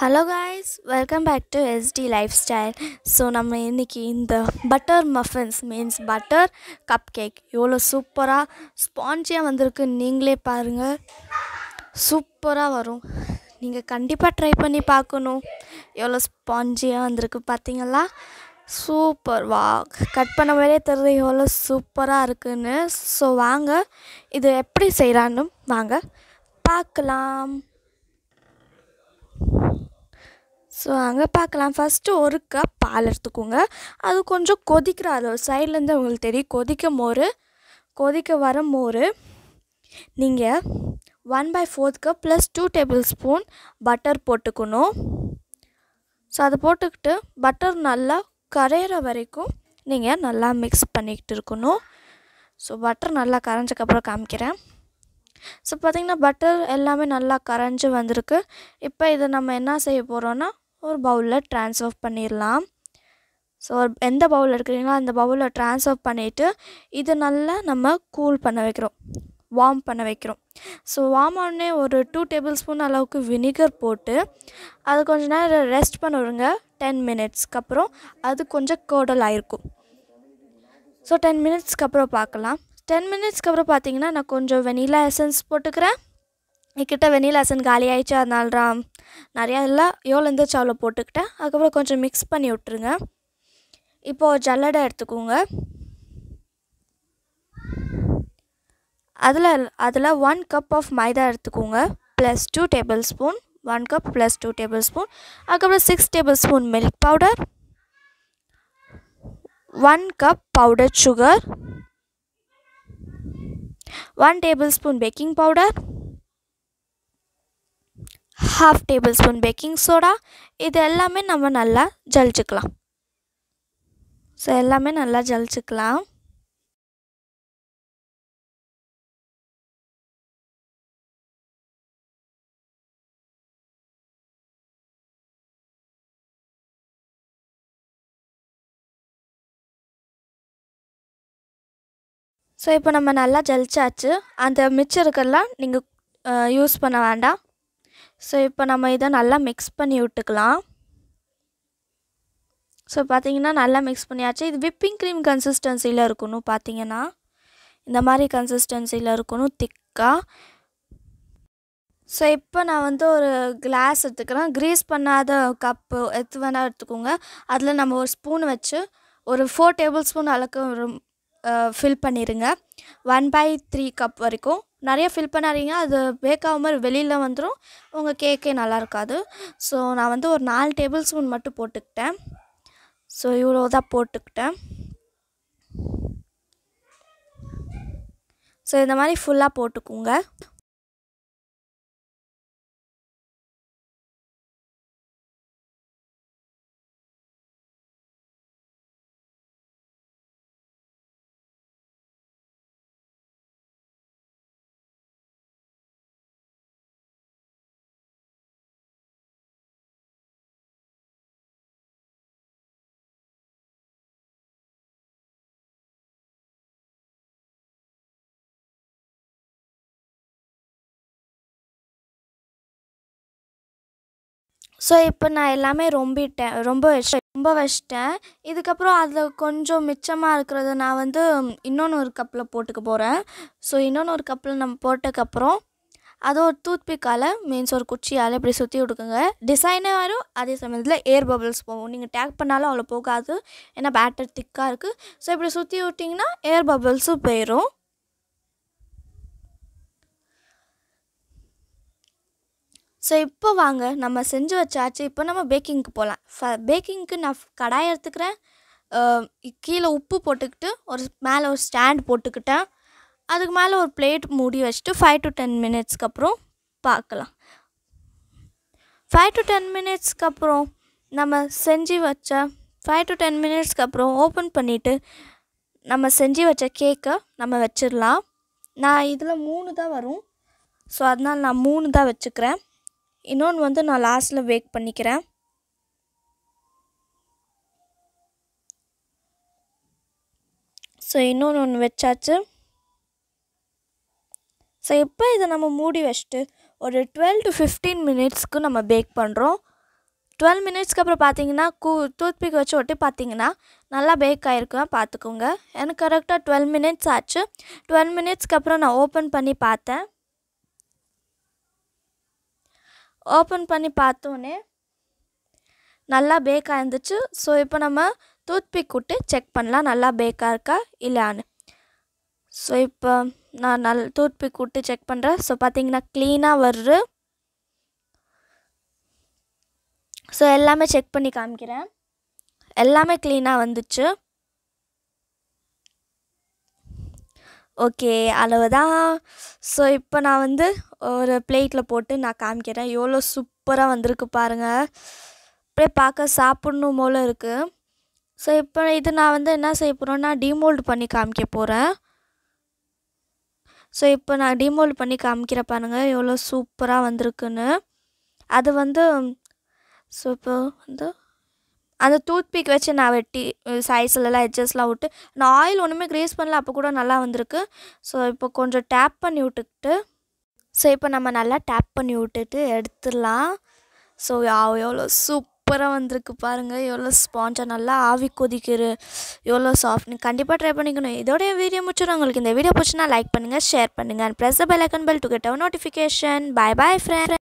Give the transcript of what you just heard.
hello guys welcome back to S T lifestyle so நம்ம இன்றைக்கி இந்த butter muffins means butter cupcake எவ்வளோ சூப்பராக ஸ்பான்ஜியாக வந்திருக்கு நீங்களே பாருங்கள் சூப்பராக வரும் நீங்கள் கண்டிப்பாக ட்ரை பண்ணி பார்க்கணும் எவ்வளோ ஸ்பான்ஜியாக வந்திருக்கு பார்த்தீங்களா சூப்பர் வா கட் பண்ண மாதிரியே தெரியுது எவ்வளோ சூப்பராக இருக்குன்னு ஸோ வாங்க இது எப்படி செய்கிறான்னு வாங்க பார்க்கலாம் ஸோ அங்கே பார்க்கலாம் ஃபஸ்ட்டு ஒரு கப் பால் எடுத்துக்கோங்க அது கொஞ்சம் கொதிக்கிற அளவு சைட்லேருந்து உங்களுக்கு தெரியும் கொதிக்க மோர் கொதிக்க வர மோர் நீங்கள் one by fourth cup plus two tablespoon butter போட்டுக்கணும் ஸோ அதை போட்டுக்கிட்டு பட்டர் நல்லா கரையிற வரைக்கும் நீங்கள் நல்லா மிக்ஸ் பண்ணிக்கிட்டு இருக்கணும் ஸோ பட்டர் நல்லா கரைஞ்சக்கப்புறம் காமிக்கிறேன் ஸோ பார்த்திங்கன்னா பட்டர் எல்லாமே நல்லா கரைஞ்சி வந்திருக்கு இப்போ இதை நம்ம என்ன செய்ய போகிறோன்னா ஒரு பவுலில் ட்ரான்ஸ்ஃபர் பண்ணிடலாம் ஸோ எந்த பவுலில் எடுக்கிறீங்களோ அந்த பவுலில் ட்ரான்ஸ்ஃபர் பண்ணிவிட்டு இது நல்லா நம்ம கூல் பண்ண வைக்கிறோம் வார்ம் பண்ண வைக்கிறோம் ஸோ வார்ம் ஆனே ஒரு டூ டேபிள் ஸ்பூன் அளவுக்கு வினிகர் போட்டு அது கொஞ்ச நேரம் ரெஸ்ட் பண்ண விடுங்க டென் மினிட்ஸ்க்கு அப்புறம் அது கொஞ்சம் கோடல் ஆகிருக்கும் ஸோ டென் மினிட்ஸ்க்கு அப்புறம் பார்க்கலாம் டென் மினிட்ஸ்க்கு அப்புறம் பார்த்தீங்கன்னா நான் கொஞ்சம் வெனிலா எசன்ஸ் போட்டுக்கிறேன் என்கிட்ட வெனிலா எசன் காலி ஆயிடுச்சு அதனால நிறையா எல்லாம் எவ்வளோ இருந்துச்சு அவ்வளோ போட்டுக்கிட்டேன் அதுக்கப்புறம் கொஞ்சம் மிக்ஸ் பண்ணி விட்டுருங்க இப்போது ஜல்லடை எடுத்துக்கோங்க அதில் அதில் ஒன் கப் ஆஃப் மைதா எடுத்துக்கோங்க plus two tablespoon one cup plus two tablespoon அதுக்கப்புறம் six tablespoon milk powder one cup powder sugar one tablespoon baking powder half tablespoon baking soda இது எல்லாமே நம்ம நல்லா ஜலிச்சுக்கலாம் so எல்லாமே நல்லா ஜலிச்சுக்கலாம் so இப்போ நம்ம நல்லா ஜலிச்சாச்சு அந்த மிச்சம் இருக்கலாம் நீங்கள் யூஸ் பண்ண வேண்டாம் ஸோ இப்போ நம்ம இதை நல்லா மிக்ஸ் பண்ணி விட்டுக்கலாம் ஸோ பார்த்தீங்கன்னா நல்லா மிக்ஸ் பண்ணியாச்சு இது விப்பிங் க்ரீம் கன்சிஸ்டன்சியில் இருக்கணும் பார்த்தீங்கன்னா இந்த மாதிரி கன்சிஸ்டன்சியில் இருக்கணும் திக்காக ஸோ இப்போ நான் வந்து ஒரு கிளாஸ் எடுத்துக்கிறேன் க்ரீஸ் பண்ணாத கப்பு எது வேணால் எடுத்துக்கோங்க அதில் நம்ம ஒரு ஸ்பூன் வச்சு ஒரு ஃபோர் டேபிள் ஸ்பூன் அளவுக்கு ஃபில் பண்ணிடுங்க ஒன் பை த்ரீ கப் வரைக்கும் நிறைய ஃபில் பண்ணாதீங்க அது பேக் மாதிரி வெளியில் வந்துடும் உங்கள் கேக்கே நல்லா இருக்காது ஸோ நான் வந்து ஒரு நாலு டேபிள் ஸ்பூன் மட்டும் போட்டுக்கிட்டேன் ஸோ இவ்வளோ தான் போட்டுக்கிட்டேன் ஸோ இந்த மாதிரி ஃபுல்லாக போட்டுக்கோங்க ஸோ இப்போ நான் எல்லாமே ரொம்பிட்டேன் ரொம்ப ரொம்ப வச்சிட்டேன் இதுக்கப்புறம் அதில் கொஞ்சம் மிச்சமாக இருக்கிறத நான் வந்து இன்னொன்று ஒரு கப்பில் போட்டுக்க போகிறேன் ஸோ இன்னொன்று ஒரு கப்பில் நம்ம போட்டதுக்கப்புறம் அது ஒரு டூத்பிக்கால் மீன்ஸ் ஒரு குச்சியால் இப்படி சுற்றி விடுக்குங்க டிசைனே வரும் அதே சமயத்தில் ஏர் பபிள்ஸ் போகும் நீங்கள் டேக் பண்ணாலும் அவ்வளோ போகாது ஏன்னா பேட்டர் திக்காக இருக்குது ஸோ இப்படி சுற்றி விட்டிங்கன்னா ஏர் பபிள்ஸும் போயிடும் ஸோ இப்போ வாங்க நம்ம செஞ்சு வச்சாச்சு இப்போ நம்ம பேக்கிங்க்கு போகலாம் ஃப பேக்கிங்க்கு நான் கடாய் எடுத்துக்கிறேன் கீழே உப்பு போட்டுக்கிட்டு ஒரு மேலே ஒரு ஸ்டாண்ட் போட்டுக்கிட்டேன் அதுக்கு மேலே ஒரு பிளேட் மூடி வச்சுட்டு ஃபைவ் டு டென் மினிட்ஸ்க்கு அப்புறம் பார்க்கலாம் ஃபைவ் டு டென் மினிட்ஸ்க்கு அப்புறம் நம்ம செஞ்சு வச்ச ஃபைவ் டு டென் மினிட்ஸ்க்கு அப்புறம் ஓப்பன் பண்ணிவிட்டு நம்ம செஞ்சு வச்ச கேக்கை நம்ம வச்சிடலாம் நான் இதில் மூணு தான் வரும் ஸோ அதனால் நான் மூணு தான் வச்சுக்கிறேன் இன்னொன்று வந்து நான் லாஸ்ட்டில் பேக் பண்ணிக்கிறேன் ஸோ இன்னொன்று ஒன்று வச்சாச்சு ஸோ இப்போ இதை நம்ம மூடி வச்சுட்டு ஒரு டுவெல் டு ஃபிஃப்டீன் மினிட்ஸ்க்கு நம்ம பேக் பண்ணுறோம் டுவெல் மினிட்ஸ்க்கு அப்புறம் பார்த்தீங்கன்னா கூ டூத்பிக் வச்சு ஒட்டி பார்த்தீங்கன்னா நல்லா பேக் ஆகிருக்கேன் பார்த்துக்கோங்க எனக்கு கரெக்டாக டுவெல் மினிட்ஸ் ஆச்சு டுவெல் மினிட்ஸ்க்கு அப்புறம் நான் ஓப்பன் பண்ணி பார்த்தேன் ஓப்பன் பண்ணி பார்த்தோன்னே நல்லா பேக்காக இருந்துச்சு ஸோ இப்போ நம்ம டூத்பிக் விட்டு செக் பண்ணலாம் நல்லா பேக்காக இருக்கா இல்லையான்னு ஸோ இப்போ நான் நல் டூத்பிக் விட்டு செக் பண்ணுறேன் ஸோ பார்த்தீங்கன்னா க்ளீனாக வர்றது ஸோ எல்லாமே செக் பண்ணி காமிக்கிறேன் எல்லாமே க்ளீனாக வந்துச்சு ஓகே தான் ஸோ இப்போ நான் வந்து ஒரு பிளேட்டில் போட்டு நான் காமிக்கிறேன் எவ்வளோ சூப்பராக வந்திருக்கு பாருங்கள் அப்படியே பார்க்க சாப்பிட்ணும் போல் இருக்குது ஸோ இப்போ இது நான் வந்து என்ன செய்ய போகிறேன்னா டிமோல்டு பண்ணி காமிக்க போகிறேன் ஸோ இப்போ நான் டிமோல்டு பண்ணி காமிக்கிற பாருங்கள் எவ்வளோ சூப்பராக வந்திருக்குன்னு அது வந்து ஸோ இப்போ வந்து அந்த டூத் பீக் வச்சு நான் வெட்டி சைஸ்லலாம் எட்ஜஸ்லாம் விட்டு நான் ஆயில் ஒன்றுமே க்ரேஸ் பண்ணல அப்போ கூட நல்லா வந்திருக்கு ஸோ இப்போ கொஞ்சம் டேப் பண்ணி விட்டுக்கிட்டு ஸோ இப்போ நம்ம நல்லா டேப் பண்ணி விட்டுட்டு எடுத்துடலாம் ஸோ எவ்வளோ சூப்பராக வந்திருக்கு பாருங்கள் எவ்வளோ ஸ்பாஞ்சாக நல்லா ஆவி கொதிக்கிறது எவ்வளோ சாஃப்ட்னு கண்டிப்பாக ட்ரை பண்ணிக்கணும் இதோடைய வீடியோ முடிச்சிடும் உங்களுக்கு இந்த வீடியோ பிடிச்சினா லைக் பண்ணுங்கள் ஷேர் பண்ணுங்கள் and press bell icon bell to get our notification bye bye friend